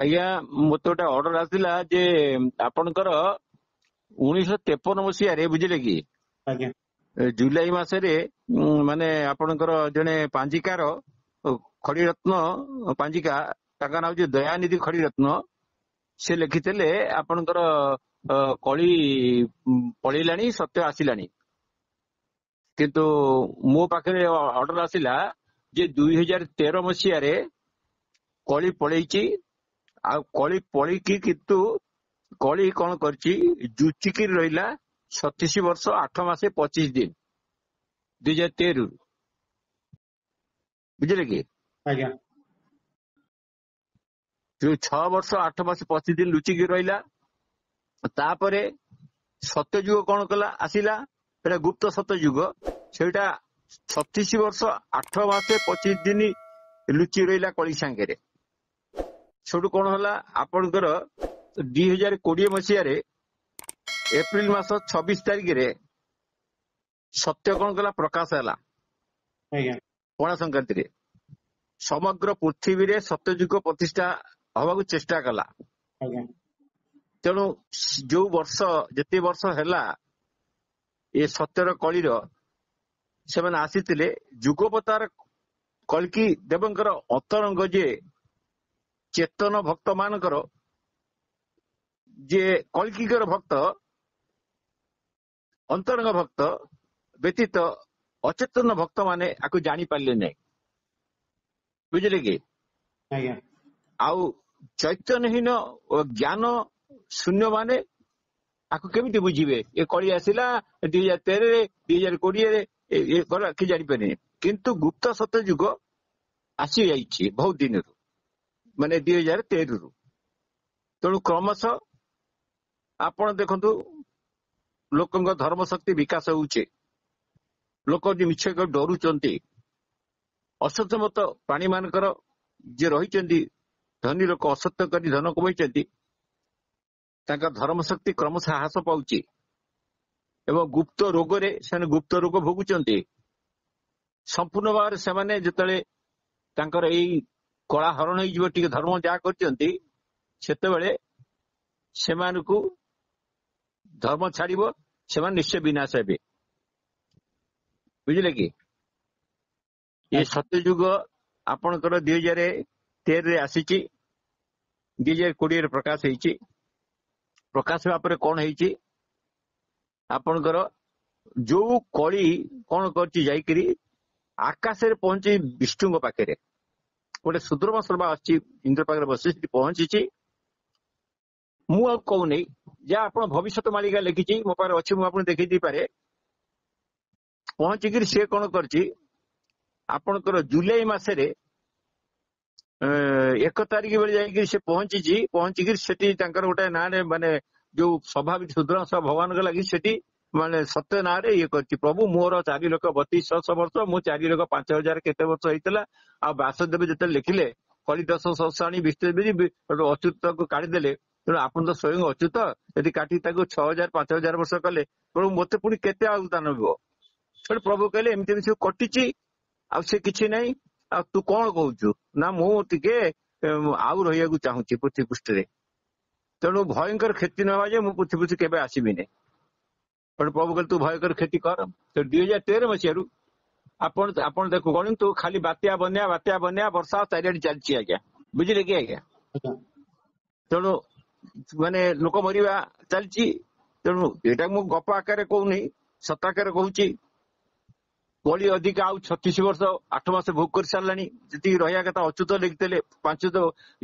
ଆଜ୍ଞା ମୋତେ ଗୋଟେ ଅର୍ଡର ଆସିଥିଲା ଯେ ଆପଣଙ୍କର ଉଣେଇଶହ ତେପନ ମସିହାରେ ବୁଝିଲେ କି ଜୁଲାଇ ମାସରେ ମାନେ ଆପଣଙ୍କର ଜଣେ ପାଞ୍ଜିକାର ଖଡ଼ିରତ୍ନ ପାଞ୍ଜିକା ତାଙ୍କ ନାଁ ହଉଛି ଦୟାନିଧି ଖଡ଼ିରତ୍ନ ସେ ଲେଖିଥିଲେ ଆପଣଙ୍କର କଳି ପଳେଇଲାଣି ସତ୍ୟ ଆସିଲାଣି କିନ୍ତୁ ମୋ ପାଖରେ ଅର୍ଡର ଆସିଲା ଯେ ଦୁଇ ହଜାର ତେର ମସିହାରେ କଳି ପଳେଇଛି ଆଉ କଳି ପଳିକି କିନ୍ତୁ କଳି କଣ କରିଛି ଜୁଚିକି ରହିଲା ସତେଇଶ ବର୍ଷ ଆଠ ମାସ ପଚିଶ ଦିନ ଦୁଇ ହଜାର ତେରରୁ ବୁଝିଲେ କି ଆଜ୍ଞା ଯୋଉ ଛଅ ବର୍ଷ ଆଠ ମାସ ପଚିଶ ଦିନ ଲୁଚିକି ରହିଲା ତାପରେ ସତ୍ୟଯୁଗ କଣ କଲା ଆସିଲା ସେଟା ଗୁପ୍ତ ସତ୍ୟଯୁଗ ସେଇଟା ଛତିଶ ବର୍ଷ ଆଠ ମାସ ପଚିଶ ଦିନ ଲୁଚି ରହିଲା କଳି ସାଙ୍ଗରେ ସେଠୁ କଣ ହେଲା ଆପଣଙ୍କର ଦି ହଜାର କୋଡିଏ ମସିହାରେ ଏପ୍ରିଲ ମାସ ଛବିଶ ତାରିଖରେ ସତ୍ୟ କଣ କଲା ପ୍ରକାଶ ହେଲା ପଣା ସଂକ୍ରାନ୍ତିରେ ସମଗ୍ର ପୃଥିବୀରେ ସତ୍ୟ ଯୁଗ ପ୍ରତିଷ୍ଠା ହବାକୁ ଚେଷ୍ଟା କଲା ତେଣୁ ଯୋଉ ବର୍ଷ ଯେତେ ବର୍ଷ ହେଲା ଏ ସତ୍ୟର କଳିର ସେମାନେ ଆସିଥିଲେ ଯୁଗପତାର କଳିକି ଦେବଙ୍କର ଅତରଙ୍ଗ ଯେ ଚେତନ ଭକ୍ତ ମାନଙ୍କର ଯିଏ କଳିକିଙ୍କର ଭକ୍ତ ଅନ୍ତରଙ୍ଗ ଭକ୍ତ ବ୍ୟତୀତ ଅଚେତନ ଭକ୍ତମାନେ ଆକୁ ଜାଣିପାରିଲେ ନାହିଁ ବୁଝିଲେ କି ଆଉ ଚୈତନ୍ୟହୀନ ଓ ଜ୍ଞାନ ଶୂନ୍ୟ ମାନେ ଆକୁ କେମିତି ବୁଝିବେ ଏ କଳି ଆସିଲା ଦୁଇ ହଜାର ତେରରେ ଦୁଇ ହଜାର କୋଡିଏରେ ଗଲା କି ଜାଣିପାରିନି କିନ୍ତୁ ଗୁପ୍ତ ସତ ଯୁଗ ଆସିଯାଇଛି ବହୁତ ଦିନରୁ ମାନେ ଦୁଇ ହଜାର ତେରରୁ ତେଣୁ କ୍ରମଶଃ ଆପଣ ଦେଖନ୍ତୁ ଲୋକଙ୍କ ଧର୍ମ ଶକ୍ତି ବିକାଶ ହେଉଛି ଲୋକ ଯଦି ମିଛ ଡରୁଛନ୍ତି ଅସତ୍ୟମତ ମାନଙ୍କର ଯିଏ ରହିଛନ୍ତି ଧନୀ ଲୋକ ଅସତ୍ୟ କରି ଧନ କମେଇଛନ୍ତି ତାଙ୍କ ଧର୍ମଶକ୍ତି କ୍ରମଶଃ ହ୍ରାସ ପାଉଛି ଏବଂ ଗୁପ୍ତ ରୋଗରେ ସେମାନେ ଗୁପ୍ତ ରୋଗ ଭୋଗୁଛନ୍ତି ସମ୍ପୂର୍ଣ୍ଣ ଭାବରେ ସେମାନେ ଯେତେବେଳେ ତାଙ୍କର ଏଇ कला कलाहरण धर्म जहा करतेम छाड़ब निश्चय विनाश हे बुझे कि ये सत्युग आपणकर दु हजार तेर ऐसी आसी दि हजार कोड़े प्रकाश हो प्रकाश होगापर कई हो आपणकर जो कली कौन कर आकाशे पहुंची विष्णु पाखे কোলে সুদ্রমা সরবা ASCII ইন্দ্রপাগরে বসিসি পনচিছি মুক কোনই যা আপন ভবিষ্যত মালিকা লিখিছি মপার অচি মু আপন দেখাই দি পারে পনচি গি সে কোন করচি আপনকর জুলাই মাসে রে 7 তারিখ বিলে যাই গি সে পনচি জি পনচি গি সিটি টংকর ওটা না মানে যে স্বাভাবিক সুদ্রা সব ভগবান গ লাগি সিটি ମାନେ ସତ୍ୟ ନାଁରେ ଇଏ କରିଛି ପ୍ରଭୁ ମୋର ଚାରି ଲକ୍ଷ ବତିଶ ଶହ ବର୍ଷ ମୁଁ ଚାରି ଲକ୍ଷ ପାଞ୍ଚ ହଜାର କେତେ ବର୍ଷ ହେଇଥିଲା ଆଉ ବାସଦେବ ଯେତେବେଳେ ଲେଖିଲେ କଳିଦଶ ଶସାଣୀ ବିଶ୍ୱଦେବୀ ଅଚ୍ୟୁତକୁ କାଢିଦେଲେ ତେଣୁ ଆପଣ ତ ସ୍ୱୟଂ ଅଚ୍ୟୁତ ଯଦି କାଟି ତାକୁ ଛଅ ହଜାର ପାଞ୍ଚ ହଜାର ବର୍ଷ କଲେ ତେଣୁ ମୋତେ ପୁଣି କେତେ ଆଉ ଦାନ ହେବ ସେଠି ପ୍ରଭୁ କହିଲେ ଏମିତି ଏମିତି ସବୁ କଟିଛି ଆଉ ସେ କିଛି ନାହିଁ ଆଉ ତୁ କଣ କହୁଛୁ ନା ମୁଁ ଟିକେ ଆଉ ରହିବାକୁ ଚାହୁଁଛି ପୃଥିବୀ ପୃଷ୍ଠରେ ତେଣୁ ଭୟଙ୍କର କ୍ଷତି ନେବା ଯେ ମୁଁ ପୃଥିବୀ କେବେ ଆସିବି ନାହିଁ ପଣ୍ଡ ପ୍ରଭୁ କହିଲେ ତୁ ଭୟ କରି କ୍ଷତି କର ଦୁଇ ହଜାର ତେର ମସିହାରୁ ଆପଣ ଆପଣ ଦେଖୁ ଗଣନ୍ତୁ ଖାଲି ବାତ୍ୟା ବନ୍ୟା ବାତ୍ୟା ବନ୍ୟା ବର୍ଷା ଚାରିଆଡେ ଚାଲିଛି ଆଜ୍ଞା ବୁଝିଲେ କି ଆଜ୍ଞା ତେଣୁ ମାନେ ଲୋକ ମରିବା ଚାଲିଛି ତେଣୁ ଏଇଟା ମୁଁ ଗପ ଆକାରରେ କହୁନି ସତ ଆକାରରେ କହୁଛି କଳି ଅଧିକା ଆଉ ଛତିଶ ବର୍ଷ ଆଠ ମାସ ଭୋଗ କରିସାରିଲାଣି ଯେତିକି ରହିବା କଥା ଅଚ୍ୟୁତ ଲେଖିଥିଲେ ପାଞ୍ଚ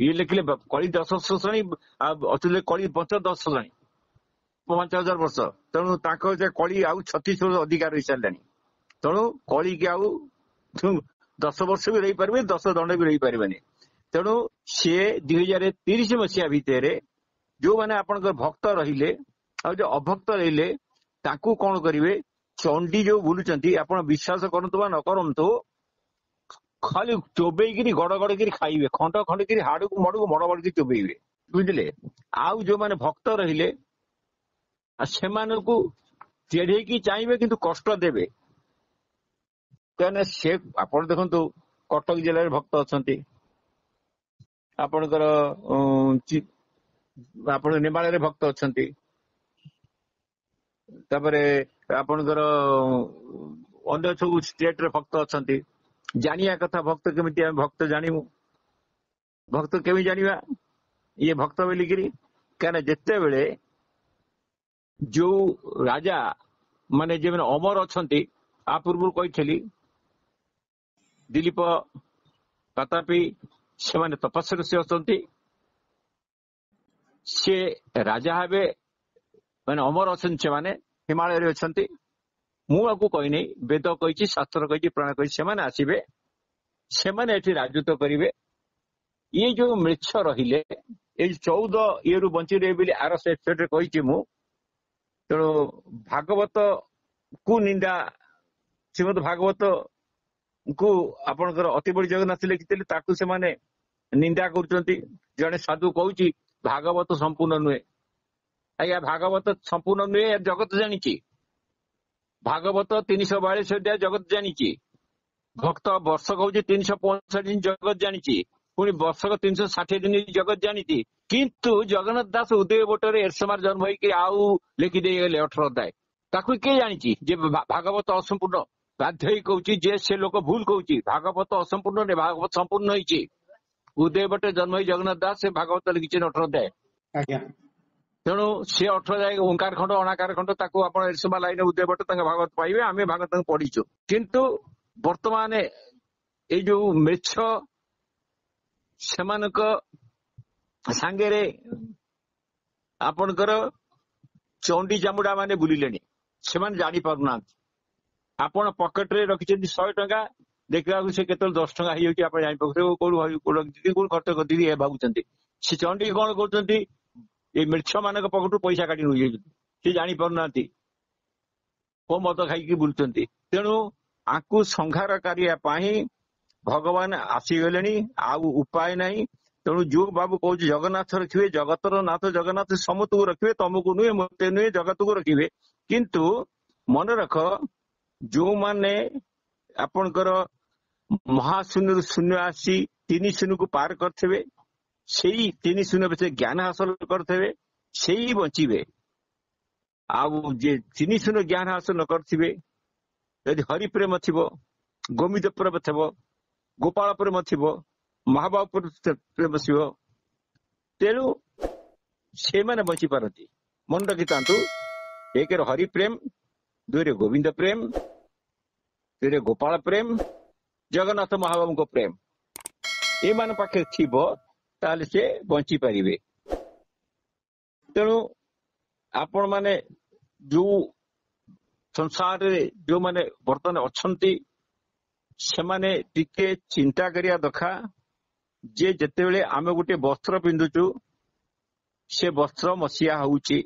ଇଏ ଲେଖିଲେ କଳି ଦଶ ଶ୍ରେଣୀ ଆଉ ଅଚ୍ୟୁତ କଳି ପଞ୍ଚ ଦଶ ଶ୍ରେଣୀ ପଞ୍ଚ ହଜାର ବର୍ଷ ତେଣୁ ତାଙ୍କ ସେ କଳି ଆଉ ଛତିଶ ବର୍ଷ ଅଧିକା ରହିସାରିଲାଣି ତେଣୁ କଳିକି ଆଉ ଦଶ ବର୍ଷ ବି ରହିପାରିବେ ଦଶ ଦଣ୍ଡ ବି ରହିପାରିବେନି ତେଣୁ ସିଏ ଦୁଇ ହଜାର ତିରିଶ ମସିହା ଭିତରେ ଯୋଉମାନେ ଆପଣଙ୍କ ଭକ୍ତ ରହିଲେ ଆଉ ଯୋଉ ଅଭକ୍ତ ରହିଲେ ତାଙ୍କୁ କଣ କରିବେ ଚଣ୍ଡି ଯୋଉ ବୁଲୁଛନ୍ତି ଆପଣ ବିଶ୍ୱାସ କରନ୍ତୁ ବା ନ କରନ୍ତୁ ଖାଲି ଚୋବେଇକିରି ଗଡ ଗଡକିରି ଖାଇବେ ଖଣ୍ଡ ଖଣ୍ଡିକିରି ହାଡକୁ ମଡକୁ ମଡ ମଡକିରି ଚୋବେଇବେ ବୁଝିଲେ ଆଉ ଯୋଉମାନେ ଭକ୍ତ ରହିଲେ ସେମାନଙ୍କୁ ଚେଢ଼େଇକି ଚାହିଁବେ କିନ୍ତୁ କଷ୍ଟ ଦେବେ କାହିଁକିନା ସେ ଆପଣ ଦେଖନ୍ତୁ କଟକ ଜିଲ୍ଲାରେ ଭକ୍ତ ଅଛନ୍ତି ଆପଣଙ୍କର ଆପଣ ନେମାଳରେ ଭକ୍ତ ଅଛନ୍ତି ତାପରେ ଆପଣଙ୍କର ଅନ୍ୟ ସବୁ ଷ୍ଟେଟରେ ଭକ୍ତ ଅଛନ୍ତି ଜାଣିବା କଥା ଭକ୍ତ କେମିତି ଆମେ ଭକ୍ତ ଜାଣିବୁ ଭକ୍ତ କେମିତି ଜାଣିବା ଇଏ ଭକ୍ତ ବୋଲିକିରି କାରଣ ଯେତେବେଳେ ଯୋଉ ରାଜା ମାନେ ଯେଉଁମାନେ ଅମର ଅଛନ୍ତି ଆ ପୂର୍ବରୁ କହିଥିଲି ଦିଲ୍ଲୀପ ତଥାପି ସେମାନେ ତପସ୍ୟାରେ ଅଛନ୍ତି ସେ ରାଜା ହେବେ ମାନେ ଅମର ଅଛନ୍ତି ସେମାନେ ହିମାଳୟରେ ଅଛନ୍ତି ମୁଁ ଆକୁ କହିନି ବେଦ କହିଛି ଶାସ୍ତ୍ର କହିଛି ପ୍ରାଣ କହିଛି ସେମାନେ ଆସିବେ ସେମାନେ ଏଠି ରାଜୁତ କରିବେ ଇଏ ଯୋଉ ମିଛ ରହିଲେ ଏଇ ଚଉଦ ଇଏରୁ ବଞ୍ଚି ରହିବେ ବୋଲି ଆର ସେକ୍ସନରେ କହିଛି ମୁଁ ତେଣୁ ଭାଗବତକୁ ନିନ୍ଦା ଶ୍ରୀମଦ ଭାଗବତଙ୍କୁ ଆପଣଙ୍କର ଅତିବଳି ଜଗନ୍ନାଥ ଲେଖିଥିଲେ ତାକୁ ସେମାନେ ନିନ୍ଦା କରୁଛନ୍ତି ଜଣେ ସାଧୁ କହୁଛି ଭାଗବତ ସମ୍ପୂର୍ଣ୍ଣ ନୁହେଁ ଆଜ୍ଞା ଭାଗବତ ସମ୍ପୂର୍ଣ୍ଣ ନୁହେଁ ଜଗତ ଜାଣିଛି ଭାଗବତ ତିନିଶହ ବୟାଳିଶ ଅଧ୍ୟାୟ ଜଗତ ଜାଣିଛି ଭକ୍ତ ବର୍ଷ କହୁଛି ତିନିଶହ ପଞ୍ଚଷଠି ଜଗତ ଜାଣିଛି ପୁଣି ବର୍ଷକ ତିନିଶହ ଷାଠିଏ ଦିନ ଜଗତ ଜାଣିଛି କିନ୍ତୁ ଜଗନ୍ନାଥ ଦାସ ଉଦୟ ବୋଟରେ ଏରସମାର ଜନ୍ମ ହେଇକି ଆଉ ଲେଖି ଦେଇଗଲେ ଅଠର ଅଧ୍ୟାୟ ତାକୁ କିଏ ଜାଣିଛି ଯେ ଭାଗବତ ଅସମ୍ପୂର୍ଣ୍ଣ ବାଧ୍ୟ ହେଇ କହୁଛି ଯେ ସେ ଲୋକ ଭୁଲ କହୁଛି ଭାଗବତ ଅସମ୍ପୂର୍ଣ୍ଣ ନୁହେଁ ଭାଗବତ ସମ୍ପୂର୍ଣ୍ଣ ହେଇଛି ଉଦୟ ବୋଟେ ଜନ୍ମ ହେଇ ଜଗନ୍ନାଥ ଦାସ ସେ ଭାଗବତ ଲେଖିଛନ୍ତି ଅଠର ଅଧ୍ୟାୟ ତେଣୁ ସେ ଅଠର ଯାଏ ଓଙ୍କାର ଖଣ୍ଡ ଅଣାକାର ଖଣ୍ଡ ତାକୁ ଆପଣ ଏରସମା ଲାଇନ ଉଦୟ ବୋଟ ତାଙ୍କ ଭାଗବତ ପାଇବେ ଆମେ ଭାଗବତ ପଢିଛୁ କିନ୍ତୁ ବର୍ତ୍ତମାନ ଏଇ ଯୋଉ ମେଛ ସେମାନଙ୍କ ସାଙ୍ଗରେ ଆପଣଙ୍କର ଚଣ୍ଡି ଜାମୁଡା ମାନେ ବୁଲିଲେଣି ସେମାନେ ଜାଣିପାରୁନାହାନ୍ତି ଆପଣ ପକେଟରେ ରଖିଛନ୍ତି ଶହେ ଟଙ୍କା ଦେଖିବାକୁ ସେ କେତେବେଳେ ଦଶ ଟଙ୍କା ହେଇଯାଉଛି ଆପଣ ଜାଣିପାରୁଥିବେ କୋଉଠୁ କୋଉଠୁ ରଖିଦେବି କୋଉଠୁ ଖର୍ଚ୍ଚ କରିଦେବି ଏ ଭାବୁଛନ୍ତି ସେ ଚଣ୍ଡି କଣ କରୁଛନ୍ତି ଏ ମିର୍ଚ୍ଛ ମାନଙ୍କ ପକେଟରୁ ପଇସା କାଟି ନେଉଛନ୍ତି ସେ ଜାଣିପାରୁନାହାନ୍ତି କୋଉ ମଦ ଖାଇକି ବୁଲୁଛନ୍ତି ତେଣୁ ଆକୁ ସଂହାର କରିବା ପାଇଁ ଭଗବାନ ଆସିଗଲେଣି ଆଉ ଉପାୟ ନାହିଁ ତେଣୁ ଯୋଉ ବାବୁ କହୁଛି ଜଗନ୍ନାଥ ରଖିବେ ଜଗତର ନାଥ ଜଗନ୍ନାଥ ସମସ୍ତଙ୍କୁ ରଖିବେ ତମକୁ ନୁହେଁ ମୋତେ ନୁହେଁ ଜଗତକୁ ରଖିବେ କିନ୍ତୁ ମନେ ରଖ ଯୋଉମାନେ ଆପଣଙ୍କର ମହାଶୂନ୍ୟରୁ ଶୂନ୍ୟ ଆସି ତିନି ଶୂନ୍ୟକୁ ପାର କରିଥିବେ ସେଇ ତିନି ଶୂନ୍ୟ ଭିତରେ ଜ୍ଞାନ ହାସଲ କରିଥିବେ ସେଇ ବଞ୍ଚିବେ ଆଉ ଯେ ତିନି ଶୂନ୍ୟ ଜ୍ଞାନ ହାସଲ ନ କରିଥିବେ ଯଦି ହରିପ୍ରେମ ଥିବ ଗୋମିତ ପ୍ରେମ ଥିବ गोपा प्रेम थियो महाबाु प्रेम बसु बचि पारे मन रकिता हरिप्रेम दुई र गोविन्द प्रेम त्रि गोपा प्रेम जगन्नाथ महाबाु प्रेम ए वञ्चि पारे तेणु आप जसले जो मर्त ସେମାନେ ଟିକେ ଚିନ୍ତା କରିବା ଦରକାର ଯେ ଯେତେବେଳେ ଆମେ ଗୋଟେ ବସ୍ତ୍ର ପିନ୍ଧୁଛୁ ସେ ବସ୍ତ୍ର ମସିହା ହଉଛି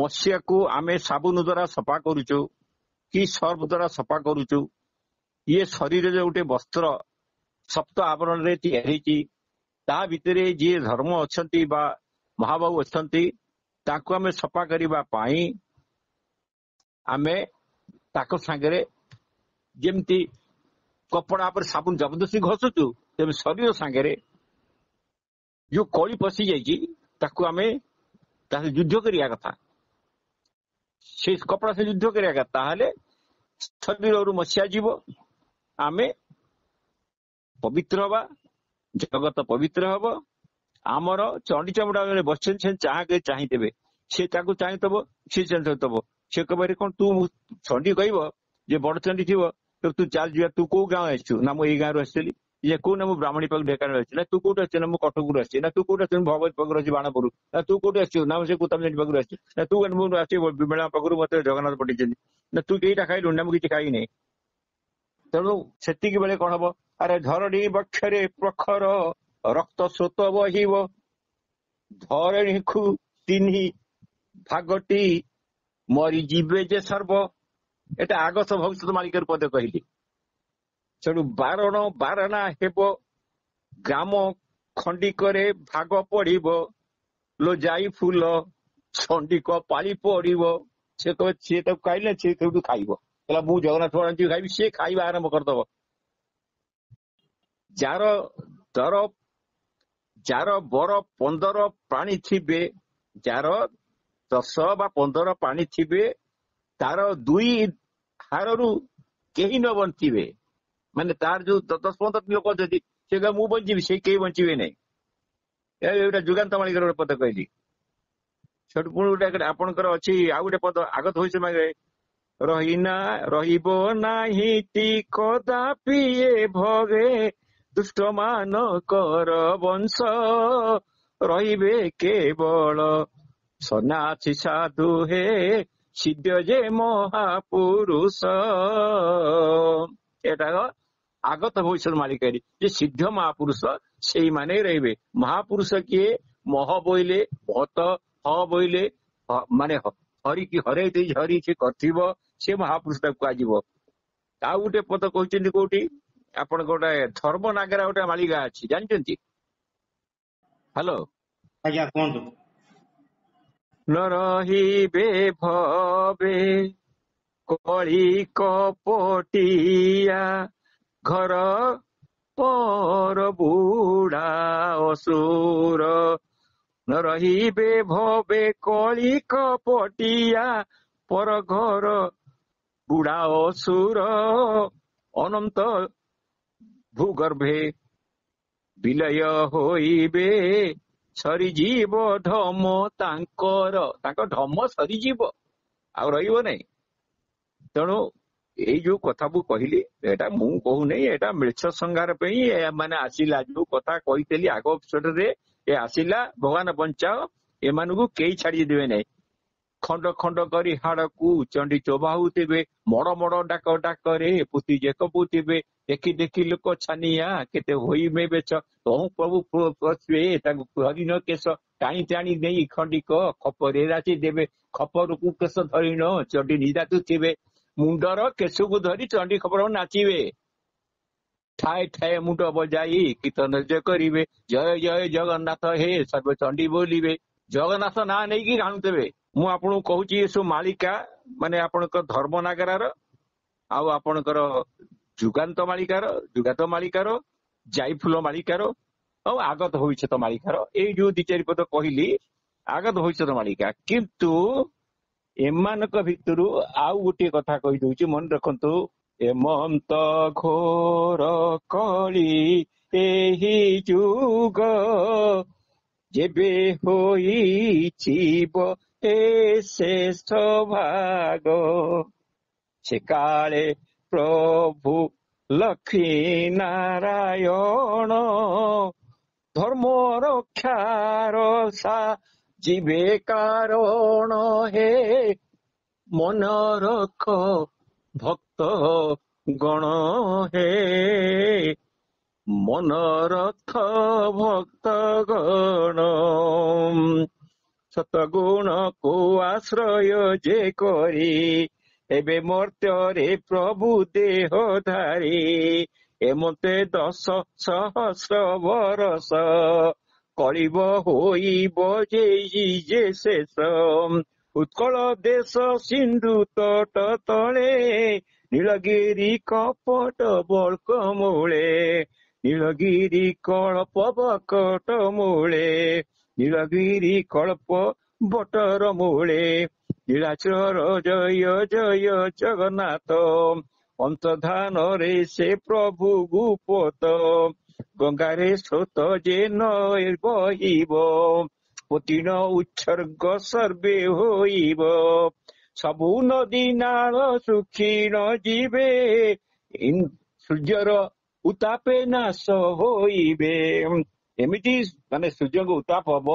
ମସିହାକୁ ଆମେ ସାବୁନ ଦ୍ୱାରା ସଫା କରୁଛୁ କି ସର୍ଫ ଦ୍ଵାରା ସଫା କରୁଛୁ ଇଏ ଶରୀରରେ ଗୋଟେ ବସ୍ତ୍ର ସପ୍ତ ଆବରଣରେ ତିଆରି ହେଇଛି ତା ଭିତରେ ଯିଏ ଧର୍ମ ଅଛନ୍ତି ବା ମହାବାବୁ ଅଛନ୍ତି ତାକୁ ଆମେ ସଫା କରିବା ପାଇଁ ଆମେ ତାଙ୍କ ସାଙ୍ଗରେ ଯେମିତି କପଡ଼ା ଉପରେ ସାବୁନ ଜବରଦସ୍ତି ଘଷୁଛୁ ତେବେ ଶରୀର ସାଙ୍ଗରେ ଯୋଉ କଳି ପଶି ଯାଇଛି ତାକୁ ଆମେ ତାହେଲେ ଯୁଦ୍ଧ କରିବା କଥା ସେ କପଡ଼ା ସେ ଯୁଦ୍ଧ କରିବା କଥା ତାହେଲେ ଶରୀରରୁ ମସିହା ଯିବ ଆମେ ପବିତ୍ର ହବା ଜଗତ ପବିତ୍ର ହବ ଆମର ଚଣ୍ଡି ଚମଡ଼ା ଜଣେ ବସିଛନ୍ତି ସେ ଚାହାଁକେ ଚାହିଁଦେବେ ସେ ତାକୁ ଚାହିଁଦବ ସେ ଚାହିଁଦବ ସେ କହିବାରେ କଣ ତୁ ଚଣ୍ଡି କହିବ ଯେ ବଡ ଚଣ୍ଡି ଥିବ तर तू चाल जुया तू କୋଉ ଗାଁ ଆସିଛୁ ନା ମୁଁ ଏଇ ଗାଁରୁ ଆସିଥିଲି ଇଏ କୋଉ ନା ମୁଁ ବ୍ରାହ୍ମଣୀ ପାଖରୁ ଢେଙ୍କାନାଳ ଆସିଛି ନା ତୁ କୋଉଠୁ ଆସିଛୁ ନା ମୁଁ କଟକରୁ ଆସିଛି ନା ତୁ କୋଉଠୁ ଆସିଛୁ ଭଗବତୀ ପାଖରୁ ଅଛି ବାଣପୁର ନା ତୁ କୋଉଠୁ ଆସିଛୁ ନା ମୁଁ ସେ କୁତାମଚଣ୍ଡୀ ପାଖରୁ ଆସିଛି ନା ତୁ ମୁଁ ଆସିଛି ବିମଳା ପାଖରୁ ମତେ ଜଗନ୍ନାଥ ପଠେଇଛନ୍ତି ନା ତୁ କେଇଟା ଖାଇଲୁ ନା ମୁଁ କିଛି ଖାଇନି ତେଣୁ ସେତିକି ବେଳେ କଣ ହବ ଆରେ ଧରଣୀ ବକ୍ଷରେ ପ୍ରଖର ରକ୍ତ ସ୍ରୋତ ବହିବ ଧରଣୀକୁ ତିନି ଭାଗଟି ମରିଯିବେ ଯେ ସର୍ବ ଏଟା ଆଗତ ଭବିଷ୍ୟତ ମାଳିକାରୁ ମଧ୍ୟ କହିଲି ତେଣୁ ବାରଣ ବାରଣା ହେବ ଗ୍ରାମ ଖଣ୍ଡିକରେ ଭାଗ ପଡିବ ଲୋଜାଇ ଫୁଲ ଖଣ୍ଡିକ ପାଳି ପଡିବ ସେ କହିବ ସିଏ ତାକୁ ଖାଇଲେ ସିଏ ସେଇଠୁ ଖାଇବ କହିଲା ମୁଁ ଜଗନ୍ନାଥ ଆଣିଛି ଖାଇବି ସିଏ ଖାଇବା ଆରମ୍ଭ କରିଦବ ଯାର ଦର ଯାର ବର ପନ୍ଦର ପାଣି ଥିବେ ଯାର ଦଶ ବା ପନ୍ଦର ପାଣି ଥିବେ ତାର ଦୁଇ ହାରରୁ କେହି ନ ବଞ୍ଚିବେ ମାନେ ତାର ଯୋଉ ଦଶ ପନ୍ଦର ଲୋକ ଅଛନ୍ତି ସେ କହିବ ମୁଁ ବଞ୍ଚିବି ସେ କେହି ବଞ୍ଚିବେ ନାହିଁ ଏଇଟା ଯୁଗାନ୍ତ ମାଳିକର ଗୋଟେ ପଦ କହିଲି ସେଠୁ ପୁଣି ଗୋଟେ ଆପଣଙ୍କର ଅଛି ଆଉ ଗୋଟେ ପଦ ଆଗତ ହୋଇଛି ମାଗେ ରହିନା ରହିବ ନାହିଁ ତି କଦାପି ଏ ଭଗେ ଦୁଷ୍ଟ ବଂଶ ରହିବେ କେବଳ ସନା ସାଧୁ ହେ সিদ্ধ যে মহাপুরুষ এটা আগত ভবিষ্যৎ মালিকারী যে সিদ্ধ মহাপুরুষ সেইমানে রইবে মহাপুরুষ কিয়ে মহ বইলে ভত হ বইলে মানে হরিকি হরেই ଦେଇ ହରି ସେ କରିଥିବ ସେ ମହାପୁରୁଷ ତାକୁ କୁହାଯିବ ଆଉ ଗୋଟେ ପଦ କହିଛନ୍ତି କୋଉଠି ଆପଣଙ୍କ ଗୋଟେ ଧର୍ମ ନାଗେରା ଗୋଟେ ମାଳିକା ଅଛି ଜାଣିଛନ୍ତି ହ୍ୟାଲୋ ଆଜ୍ଞା କୁହନ୍ତୁ नरही रह घर पर बुढा असुर नरहे भवे कलिक पर घर बुढा असुर अन्त भूगर्भे बहि ସରିଯିବ ଢମ ତାଙ୍କର ତାଙ୍କ ଢମ ସରିଯିବ ଆଉ ରହିବ ନାହିଁ ତେଣୁ ଏଇ ଯୋଉ କଥା ମୁଁ କହିଲି ଏଇଟା ମୁଁ କହୁନି ଏଇଟା ମିଳିଛ ସଂଘାର ପାଇଁ ଏମାନେ ଆସିଲା ଯୋଉ କଥା କହିଥିଲି ଆଗ ଅପସରରେ ଏ ଆସିଲା ଭଗବାନ ବଞ୍ଚାଅ ଏମାନଙ୍କୁ କେହି ଛାଡି ଦେବେ ନାହିଁ खंड खंड कर चंडी चोभा मड़ मड़ डाक डाक पुति जेकबु थे देखी देखी लोक छानिया के प्रभु हरिण केश टाणी टाणी नहीं खंडी कह खपरे राजी देवे खपर को केश धरण चंडी निजातु थे मुंडर केश को धरी चंडी खपर नाचे ठाए ठाए मुंड बजाई कीर्तन करे जय जय जगन्नाथ हे सर्व चंडी बोलिए जगन्नाथ ना नहीं कि ମୁଁ ଆପଣଙ୍କୁ କହୁଛି ଏସବୁ ମାଳିକା ମାନେ ଆପଣଙ୍କ ଧର୍ମ ନାଗରାର ଆଉ ଆପଣଙ୍କର ଯୁଗାନ୍ତ ମାଳିକାର ଯୁଗାନ୍ତ ମାଳିକାର ଜାଇଫୁଲ ମାଳିକାର ଆଉ ଆଗତ ଭବିଷ୍ୟତ ମାଳିକାର ଏଇ ଯୋଉ ଦି ଚାରି ପଦ କହିଲି ଆଗତ ଭବିଷ୍ୟତ ମାଳିକା କିନ୍ତୁ ଏମାନଙ୍କ ଭିତରୁ ଆଉ ଗୋଟିଏ କଥା କହିଦଉଛି ମନେ ରଖନ୍ତୁ ଏମନ୍ତ ଘୋର କଳି ଏହି ଯୁଗ ଯେବେ ହୋଇଯିବ ଏ ଶ୍ରେଷ୍ଠ ଭାଗ ସେ କାଳେ ପ୍ରଭୁ ଲକ୍ଷ୍ମୀ ନାରାୟଣ ধর্ম রক্ষার জীবে কারণ হে মন রক্ষ ভক্ত গণ হে ମନରଥ ଭକ୍ତ ଗଣ ସତଗୁଣକୁ ଆଶ୍ରୟ ଯେ କରି ଏବେ ମର୍ତ୍ତ୍ୟରେ ପ୍ରଭୁ ଦେହଧାରୀ ଏମତେ ଦଶ ସହସ୍ର ବରଷ କଳିବ ହୋଇବ ଯେ ଶେଷ ଉତ୍କଳ ଦେଶ ସିନ୍ଧୁ ତଟ ତଳେ ନୀଳଗିରି କପଟ ବଳକ ମୂଳେ ନୀଳଗିରି କଳପ ବକଟ ମୂଳେ ନୀଳଗିରି କଳପ ବଟର ମୂଳେ ନୀଳାଚର ଜୟ ଜୟ ଜଗନ୍ନାଥ ଅନ୍ତଧାନରେ ସେ ପ୍ରଭୁ ଗୁପତ ଗଙ୍ଗାରେ ସ୍ରୋତ ଯେ ନ ବହିବ ପତିନ ଉତ୍ସର୍ଗ ସର୍ବେ ହୋଇବ ସବୁ ନଦୀ ନାଳ ଶୁଖି ନ ଯିବେ ସୂର୍ଯ୍ୟର ଉତ୍ତାପେ ନାଶ ହୋଇବେ ଏମିତି ମାନେ ସୂର୍ଯ୍ୟଙ୍କ ଉତ୍ତାପ ହବ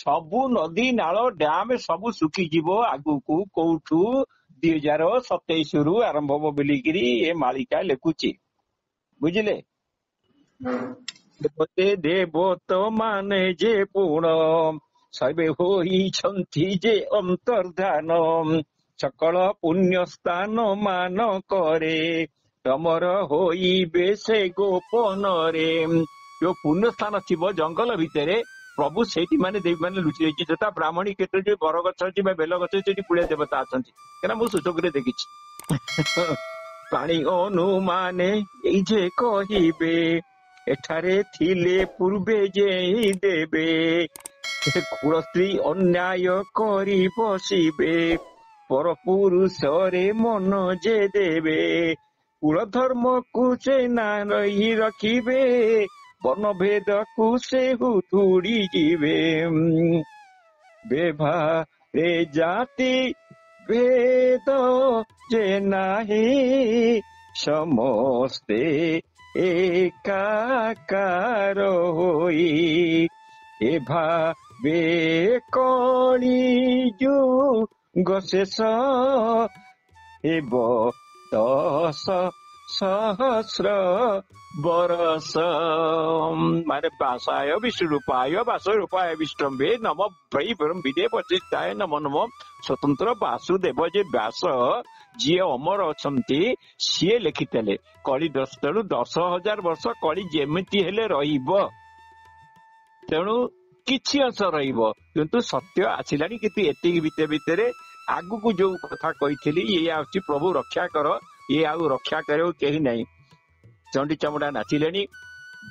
ସବୁ ନଦୀ ନାଳ ଡ୍ୟାମ ସବୁ ଶୁଖିଯିବ ଆଗକୁ କୋଉଠୁ ଦୁଇ ହଜାର ସତେଇଶରୁ ଆରମ୍ଭ ହବ ବୋଲିକିରି ଏ ମାଳିକା ଲେଖୁଛି ବୁଝିଲେ ଦେବତ ମାନେ ଯେ ପୁଣ ସବେ ହୋଇଛନ୍ତି ଯେ ଅନ୍ତର୍ଦ୍ଧାନ ସକଳ ପୁଣ୍ୟ ସ୍ଥାନ ମାନ କରେ ତମର ହୋଇବେ ସେ ଗୋପନରେ ଯୋଉ ପୁଣ୍ୟ ସ୍ଥାନ ଥିବ ଜଙ୍ଗଲ ଭିତରେ ପ୍ରଭୁ ସେଇଠି ମାନେ ଦେବୀ ମାନେ ଲୁଚି ଯାଇଛି ଯଥା ବ୍ରାହ୍ମଣୀ କ୍ଷେତ୍ରରେ ଯୋଉ ବର ଗଛ ଅଛି ବା ବେଲ ଗଛ ଅଛି ସେଠି କୁଳିଆ ଦେବତା ଅଛନ୍ତି କାରଣ ମୁଁ ସୁଯୋଗରେ ଦେଖିଛି ପାଣି ଅନୁମାନେ ଏଇ ଯେ କହିବେ ଏଠାରେ ଥିଲେ ପୂର୍ବେ ଯେ ଦେବେ କୁଳ ସ୍ତ୍ରୀ ଅନ୍ୟାୟ କରି ବସିବେ ପର ପୁରୁଷରେ ମନ ଯେ ଦେବେ কুলধর্ম কুচে না রই রখিবে বনভেদ কুসে হুতুড়ি জিবে বেভা রে জাতি ভেদ যে নাহি সমস্তে একাকার হই এভাবে কলি যুগ শেষ এব ଦଶ ସହସ୍ର ବରସ ମାନେ ବାସାୟ ବିଷ୍ଣୁପାୟ ବାସ ରୂପାୟ ବିଷ୍ଣମ୍ଭେ ନମ ଭୈ ବରମ ବିଦେ ପ୍ରତିଷ୍ଠାଏ ନମ ନମ ସ୍ୱତନ୍ତ୍ର ବାସୁଦେବ ଯେ ବ୍ୟାସ ଯିଏ ଅମର ଅଛନ୍ତି ସିଏ ଲେଖିଥିଲେ କଳି ଦଶ ତେଣୁ ଦଶ ହଜାର ବର୍ଷ କଳି ଯେମିତି ହେଲେ ରହିବ ତେଣୁ କିଛି ଅଂଶ ରହିବ କିନ୍ତୁ ସତ୍ୟ ଆସିଲାଣି କିନ୍ତୁ ଏତିକି ଭିତରେ ଭିତରେ ଆଗକୁ ଯୋଉ କଥା କହିଥିଲି ଇଏ ଆସୁଛି ପ୍ରଭୁ ରକ୍ଷା କର ଇଏ ଆଉ ରକ୍ଷା କରିବ କେହି ନାହିଁ ଚଣ୍ଡୀ ଚମଡ଼ା ନାଚିଲେଣି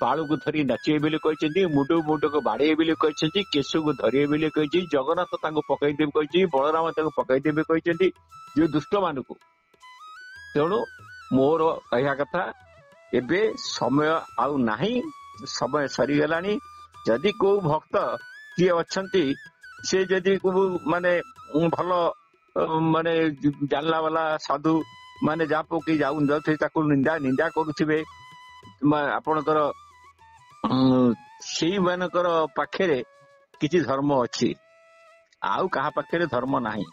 ବାଳୁକୁ ଧରି ନାଚିବେ ବୋଲି କହିଛନ୍ତି ମୁଣ୍ଡକୁ ମୁଣ୍ଡକୁ ବାଡ଼େଇବେ ବୋଲି କହିଛନ୍ତି କେଶୁକୁ ଧରିବେ ବୋଲି କହିଛନ୍ତି ଜଗନ୍ନାଥ ତାଙ୍କୁ ପକେଇଦେବେ କହିଛନ୍ତି ବଳରାମ ତାଙ୍କୁ ପକେଇଦେବେ କହିଛନ୍ତି ଯୋଉ ଦୁଷ୍ଟ ମାନଙ୍କୁ ତେଣୁ ମୋର କହିବା କଥା ଏବେ ସମୟ ଆଉ ନାହିଁ ସମୟ ସରିଗଲାଣି ଯଦି କୋଉ ଭକ୍ତ କିଏ ଅଛନ୍ତି ସେ ଯଦି ମାନେ ଭଲ ମାନେ ଜାଣିଲା ବାଲା ସାଧୁ ମାନେ ଯାହା ପକେଇ ଯାଉ ଯାଉଥିବେ ତାକୁ ନିନ୍ଦା ନିନ୍ଦା କରୁଥିବେ ଆପଣଙ୍କର ସେଇମାନଙ୍କର ପାଖରେ କିଛି ଧର୍ମ ଅଛି ଆଉ କାହା ପାଖରେ ଧର୍ମ ନାହିଁ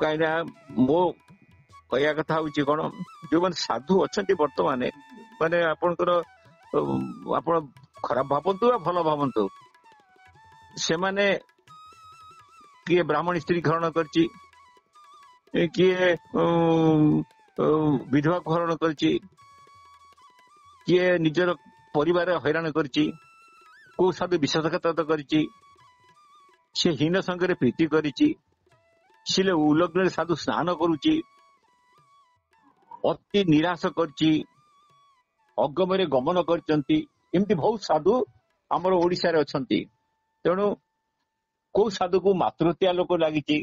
କାହିଁକିନା ମୋ କହିବା କଥା ହଉଛି କଣ ଯୋଉମାନେ ସାଧୁ ଅଛନ୍ତି ବର୍ତ୍ତମାନ ମାନେ ଆପଣଙ୍କର ଆପଣ ଖରାପ ଭାବନ୍ତୁ ବା ଭଲ ଭାବନ୍ତୁ ସେମାନେ किए ब्राह्मण स्त्रीकरण करची किए ବିଧବାକରଣ କରିଛି କିଏ ନିଜର ପରିବାର ହଇରାଣ କରିଛି କୋଉ ସାଧୁ ବିଶ୍ୱାସଘାତ କରିଛି ସେ ହୀନ ସଙ୍ଗରେ ପ୍ରୀତି କରିଛି ସିଲେ ଉଲଗ୍ନରେ ସାଧୁ ସ୍ନାନ କରୁଛି ଅତି ନିରାଶ କରିଛି ଅଗମରେ ଗମନ କରିଛନ୍ତି ଏମିତି ବହୁତ ସାଧୁ ଆମର ଓଡ଼ିଶାରେ ଅଛନ୍ତି ତେଣୁ କୋଉ ସାଧୁକୁ ମାତୃତ୍ୟା ଲୋକ ଲାଗିଛି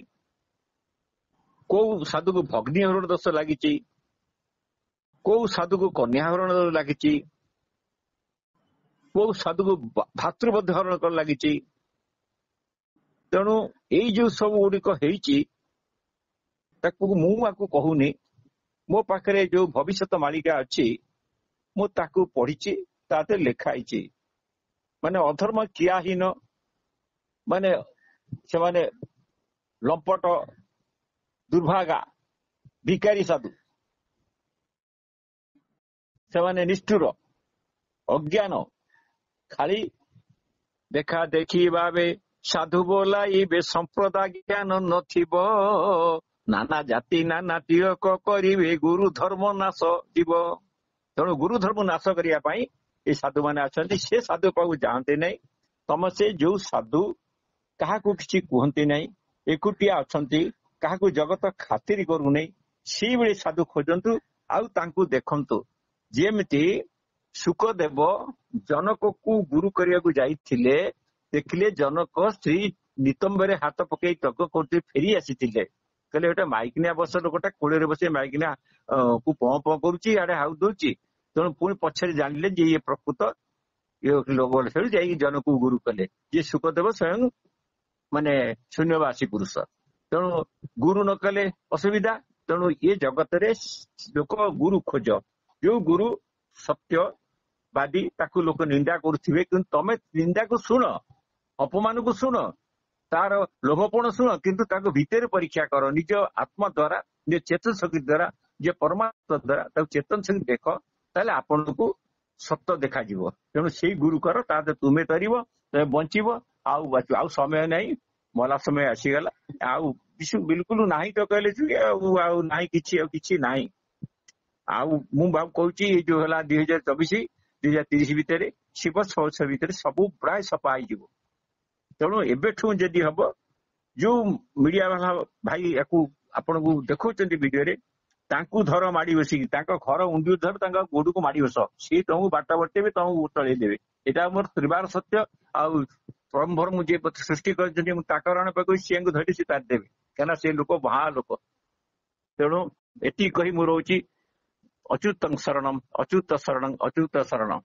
କୋଉ ସାଧୁକୁ ଭଗ୍ନିହରଣ ଦୋଷ ଲାଗିଛି କୋଉ ସାଧୁକୁ କନ୍ୟାହରଣ ଲାଗିଛି କୋଉ ସାଧୁକୁ ଭାତୃବଦ୍ଧ ହରଣ ଲାଗିଛି ତେଣୁ ଏଇ ଯୋଉ ସବୁ ଗୁଡିକ ହେଇଛି ତାକୁ ମୁଁ ଆକୁ କହୁନି ମୋ ପାଖରେ ଯୋଉ ଭବିଷ୍ୟତ ମାଳିକା ଅଛି ମୁଁ ତାକୁ ପଢିଛି ତା ଦେହରେ ଲେଖା ହେଇଛି ମାନେ ଅଧର୍ମ କିଆହୀନ ମାନେ ସେମାନେ ଲମ୍ପଟ ଦୁର୍ଭାଗା ଭିକାରୀ ସାଧୁ ସେମାନେ ନିଷ୍ଠୁର ଅଜ୍ଞାନ ଖାଲି ଦେଖା ଦେଖି ଭାବେ ସାଧୁ ବୋଲାଇବେ ସମ୍ପ୍ରଦାୟ ଜ୍ଞାନ ନଥିବ ନାନା ଜାତି ନାନା ତିଳକ କରିବେ ଗୁରୁ ଧର୍ମ ନାଶ ଯିବ ତେଣୁ ଗୁରୁ ଧର୍ମ ନାଶ କରିବା ପାଇଁ ଏ ସାଧୁମାନେ ଅଛନ୍ତି ସେ ସାଧୁ ପାଖକୁ ଯାଆନ୍ତି ନାହିଁ ତମ ସେ ଯୋଉ ସାଧୁ କାହାକୁ କିଛି କୁହନ୍ତି ନାହିଁ ଏକୁଟିଆ ଅଛନ୍ତି କାହାକୁ ଜଗତ ଖାତିରି କରୁନି ସେଇଭଳି ସାଧୁ ଖୋଜନ୍ତୁ ଆଉ ତାଙ୍କୁ ଦେଖନ୍ତୁ ଯେମିତି ସୁକଦେବ ଜନକକୁ ଗୁରୁ କରିବାକୁ ଯାଇଥିଲେ ଦେଖିଲେ ଜନକ ସ୍ତ୍ରୀ ନିତମ୍ବରେ ହାତ ପକେଇ ତର୍କ କରୁଥିଲେ ଫେରି ଆସିଥିଲେ କହିଲେ ଗୋଟେ ମାଇକିନା ବସ ଲୋକଟା କୋଳରେ ବସି ମାଇକିନା କୁ ପଁ ପଁ କରୁଛି ଆଡେ ହାଉ ଦଉଛି ତେଣୁ ପୁଣି ପଛରେ ଜାଣିଲେ ଯେ ଇଏ ପ୍ରକୃତ ଇଏ ଲୋକ ସେଠୁ ଯାଇକି ଜନକୁ ଗୁରୁ କଲେ ଯିଏ ସୁକଦେବ ସ୍ଵୟଂ ମାନେ ଶୂନ୍ୟବାସୀ ପୁରୁଷ ତେଣୁ ଗୁରୁ ନ କଲେ ଅସୁବିଧା ତେଣୁ ଏ ଜଗତରେ ଲୋକ ଗୁରୁ ଖୋଜ ଯୋଉ ଗୁରୁ ସତ୍ୟବାଦୀ ତାକୁ ଲୋକ ନିନ୍ଦା କରୁଥିବେ କିନ୍ତୁ ତମେ ନିନ୍ଦାକୁ ଶୁଣ ଅପମାନକୁ ଶୁଣ ତାର ଲୋଭପଣ ଶୁଣ କିନ୍ତୁ ତାକୁ ଭିତରେ ପରୀକ୍ଷା କର ନିଜ ଆତ୍ମା ଦ୍ଵାରା ନିଜ ଚେତନ ଶକ୍ତି ଦ୍ଵାରା ଯେ ପରମାତ୍ମା ଦ୍ଵାରା ତାକୁ ଚେତନ ଶକ୍ତି ଦେଖ ତାହେଲେ ଆପଣଙ୍କୁ ସତ ଦେଖାଯିବ ତେଣୁ ସେଇ ଗୁରୁ କର ତା ତୁମେ ତରିବ ତୁମେ ବଞ୍ଚିବ आउ आउ समय ना मला समय आसीगला आउ किसु तो कहले छु आउ आउ नहीं किछि आउ किछि नहीं आउ मु बाप कहू छी ये जो हला 2024 शिव स्वच्छ भीतर सब प्राय सफाई जीव तेणु एबेठू जदि हम जो मीडिया वाला भाई याकू आपण को देखुचं भिडियो धर माड़ी बस घर उंडी गोड़ को माड़ी बस सी तुमको बाट बर्ते तुमको उतल देवे मोर त्रिवार सत्य आ ପରମ୍ଭର ମୁଁ ଯିଏ ସୃଷ୍ଟି କରିଛନ୍ତି ମୁଁ ତାଙ୍କ ରାଣ ପାଖକୁ ସିଏଙ୍କୁ ଧରି ସେ ପାରିଦେବି କାହିଁକିନା ସେ ଲୋକ ମହା ଲୋକ ତେଣୁ ଏତିକି କହି ମୁଁ ରହୁଛି ଅଚ୍ୟୁତ ଶରଣମ ଅଚ୍ୟୁତ ଶରଣମ ଅଚ୍ୟୁତ ଶରଣମ